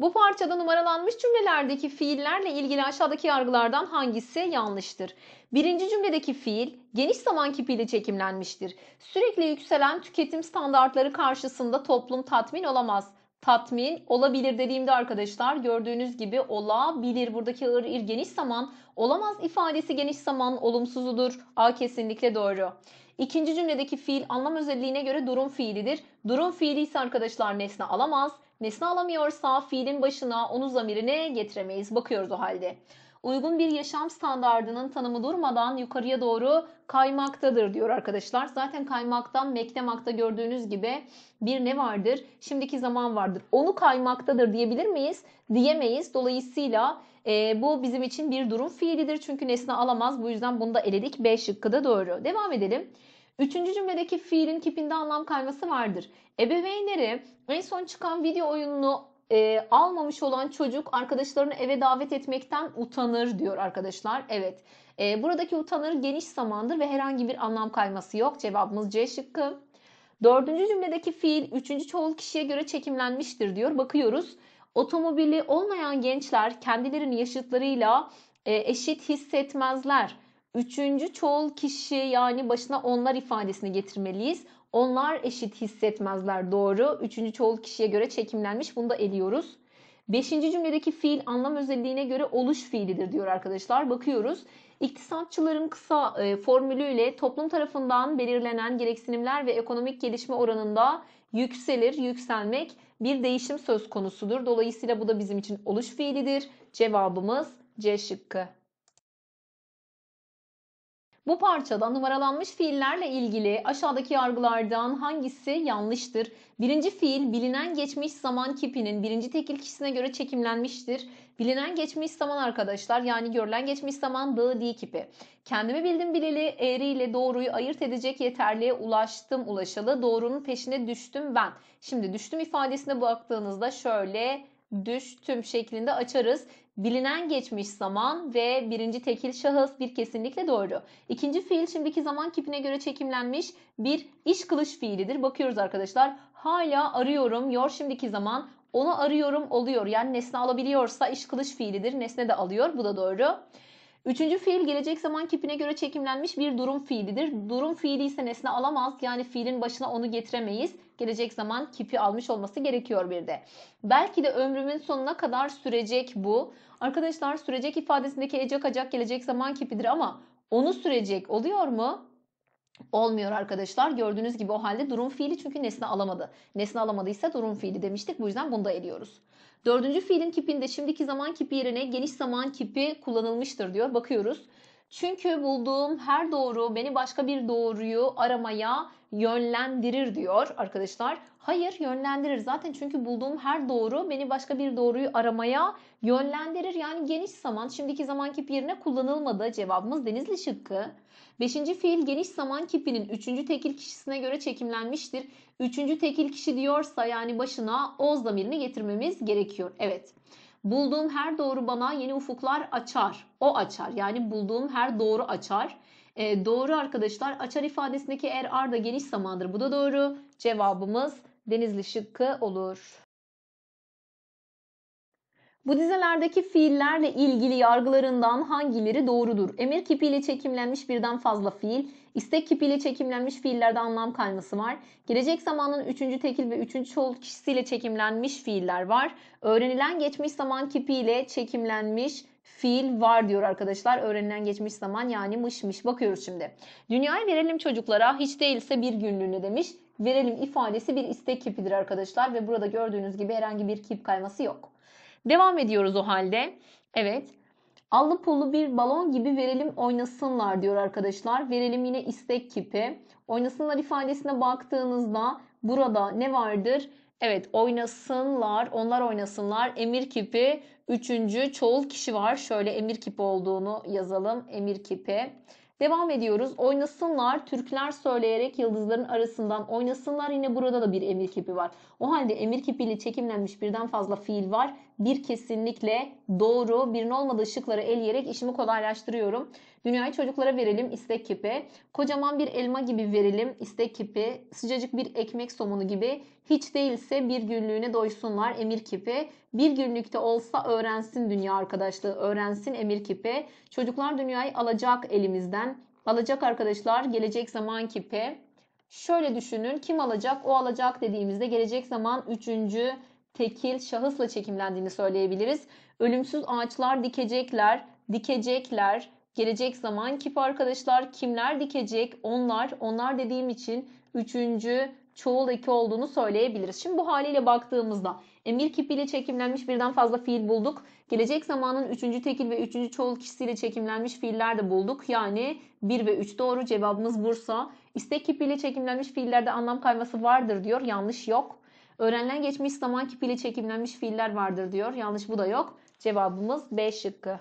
Bu parçada numaralanmış cümlelerdeki fiillerle ilgili aşağıdaki yargılardan hangisi yanlıştır? Birinci cümledeki fiil geniş zaman kipiyle çekimlenmiştir. Sürekli yükselen tüketim standartları karşısında toplum tatmin olamaz tatmin olabilir dediğimde arkadaşlar gördüğünüz gibi olabilir. Buradaki ağır ir geniş zaman olamaz ifadesi geniş zaman olumsuzudur. A kesinlikle doğru. İkinci cümledeki fiil anlam özelliğine göre durum fiilidir. Durum fiili ise arkadaşlar nesne alamaz. Nesne alamıyorsa fiilin başına onu zamirine getiremeyiz. Bakıyoruz o halde. Uygun bir yaşam standardının tanımı durmadan yukarıya doğru kaymaktadır diyor arkadaşlar. Zaten kaymaktan mektemakta gördüğünüz gibi bir ne vardır? Şimdiki zaman vardır. Onu kaymaktadır diyebilir miyiz? Diyemeyiz. Dolayısıyla e, bu bizim için bir durum fiilidir. Çünkü nesne alamaz. Bu yüzden bunu da eledik. B şıkkı da doğru. Devam edelim. Üçüncü cümledeki fiilin kipinde anlam kayması vardır. Ebeveynleri en son çıkan video oyununu e, almamış olan çocuk arkadaşlarını eve davet etmekten utanır diyor arkadaşlar. Evet e, buradaki utanır geniş zamandır ve herhangi bir anlam kayması yok. Cevabımız C şıkkı. Dördüncü cümledeki fiil üçüncü çoğul kişiye göre çekimlenmiştir diyor. Bakıyoruz otomobili olmayan gençler kendilerini yaşıtlarıyla e, eşit hissetmezler. Üçüncü çoğul kişi yani başına onlar ifadesini getirmeliyiz. Onlar eşit hissetmezler doğru. Üçüncü çoğul kişiye göre çekimlenmiş. Bunu da eliyoruz. Beşinci cümledeki fiil anlam özelliğine göre oluş fiilidir diyor arkadaşlar. Bakıyoruz. İktisatçıların kısa e, formülüyle toplum tarafından belirlenen gereksinimler ve ekonomik gelişme oranında yükselir, yükselmek bir değişim söz konusudur. Dolayısıyla bu da bizim için oluş fiilidir. Cevabımız C şıkkı. Bu parçada numaralanmış fiillerle ilgili aşağıdaki yargılardan hangisi yanlıştır? Birinci fiil bilinen geçmiş zaman kipinin birinci tekil kişisine göre çekimlenmiştir. Bilinen geçmiş zaman arkadaşlar yani görülen geçmiş zaman the di kipi. Kendimi bildim bileli ile doğruyu ayırt edecek yeterliğe ulaştım ulaşalı doğrunun peşine düştüm ben. Şimdi düştüm ifadesine baktığınızda şöyle düştüm şeklinde açarız. Bilinen geçmiş zaman ve birinci tekil şahıs bir kesinlikle doğru. İkinci fiil şimdiki zaman kipine göre çekimlenmiş bir iş kılıç fiilidir. Bakıyoruz arkadaşlar hala arıyorum yor şimdiki zaman onu arıyorum oluyor. Yani nesne alabiliyorsa iş kılıç fiilidir. Nesne de alıyor. Bu da doğru. Üçüncü fiil gelecek zaman kipine göre çekimlenmiş bir durum fiilidir. Durum fiili ise nesne alamaz. Yani fiilin başına onu getiremeyiz gelecek zaman kipi almış olması gerekiyor bir de. Belki de ömrümün sonuna kadar sürecek bu. Arkadaşlar sürecek ifadesindeki ecek acak gelecek zaman kipidir ama onu sürecek oluyor mu? Olmuyor arkadaşlar. Gördüğünüz gibi o halde durum fiili çünkü nesne alamadı. Nesne alamadıysa durum fiili demiştik. Bu yüzden bunu da eliyoruz. Dördüncü fiilin kipinde şimdiki zaman kipi yerine geniş zaman kipi kullanılmıştır diyor. Bakıyoruz. Çünkü bulduğum her doğru beni başka bir doğruyu aramaya yönlendirir diyor arkadaşlar. Hayır yönlendirir zaten çünkü bulduğum her doğru beni başka bir doğruyu aramaya yönlendirir. Yani geniş zaman şimdiki zaman kipi yerine kullanılmadı. Cevabımız denizli şıkkı. Beşinci fiil geniş zaman kipinin üçüncü tekil kişisine göre çekimlenmiştir. Üçüncü tekil kişi diyorsa yani başına oz damirini getirmemiz gerekiyor. Evet. Bulduğum her doğru bana yeni ufuklar açar. O açar. Yani bulduğum her doğru açar. E, doğru arkadaşlar açar ifadesindeki er ar da geniş zamandır. Bu da doğru. Cevabımız Denizli şıkkı olur. Bu dizelerdeki fiillerle ilgili yargılarından hangileri doğrudur? Emir kipiyle çekimlenmiş birden fazla fiil, istek kipiyle çekimlenmiş fiillerde anlam kayması var. Gelecek zamanın üçüncü tekil ve üçüncü çoğul kişisiyle çekimlenmiş fiiller var. Öğrenilen geçmiş zaman kipiyle çekimlenmiş fiil var diyor arkadaşlar. Öğrenilen geçmiş zaman yani mış Bakıyoruz şimdi. Dünyayı verelim çocuklara hiç değilse bir günlüğüne demiş. Verelim ifadesi bir istek kipidir arkadaşlar ve burada gördüğünüz gibi herhangi bir kip kayması yok. Devam ediyoruz o halde. Evet. Allı pullu bir balon gibi verelim oynasınlar diyor arkadaşlar. Verelim yine istek kipi. Oynasınlar ifadesine baktığınızda burada ne vardır? Evet oynasınlar, onlar oynasınlar. Emir kipi üçüncü çoğul kişi var. Şöyle emir kipi olduğunu yazalım. Emir kipi. Devam ediyoruz. Oynasınlar, Türkler söyleyerek yıldızların arasından oynasınlar. Yine burada da bir emir kipi var. O halde emir kipiyle çekimlenmiş birden fazla fiil var bir kesinlikle doğru. Birin olmadığı şıkları eleyerek işimi kolaylaştırıyorum. Dünyayı çocuklara verelim istek kipi. Kocaman bir elma gibi verelim istek kipi. Sıcacık bir ekmek somunu gibi. Hiç değilse bir günlüğüne doysunlar emir kipi. Bir günlükte olsa öğrensin dünya arkadaşlığı. Öğrensin emir kipi. Çocuklar dünyayı alacak elimizden. Alacak arkadaşlar gelecek zaman kipi. Şöyle düşünün kim alacak o alacak dediğimizde gelecek zaman üçüncü tekil şahısla çekimlendiğini söyleyebiliriz. Ölümsüz ağaçlar dikecekler, dikecekler, gelecek zaman kip arkadaşlar kimler dikecek onlar, onlar dediğim için üçüncü çoğul eki olduğunu söyleyebiliriz. Şimdi bu haliyle baktığımızda emir kipiyle çekimlenmiş birden fazla fiil bulduk. Gelecek zamanın üçüncü tekil ve üçüncü çoğul kişisiyle çekimlenmiş fiiller de bulduk. Yani 1 ve 3 doğru cevabımız Bursa. İstek kipiyle çekimlenmiş fiillerde anlam kayması vardır diyor. Yanlış yok. Öğrenilen geçmiş zamanki pili çekimlenmiş fiiller vardır diyor. Yanlış bu da yok. Cevabımız B şıkkı.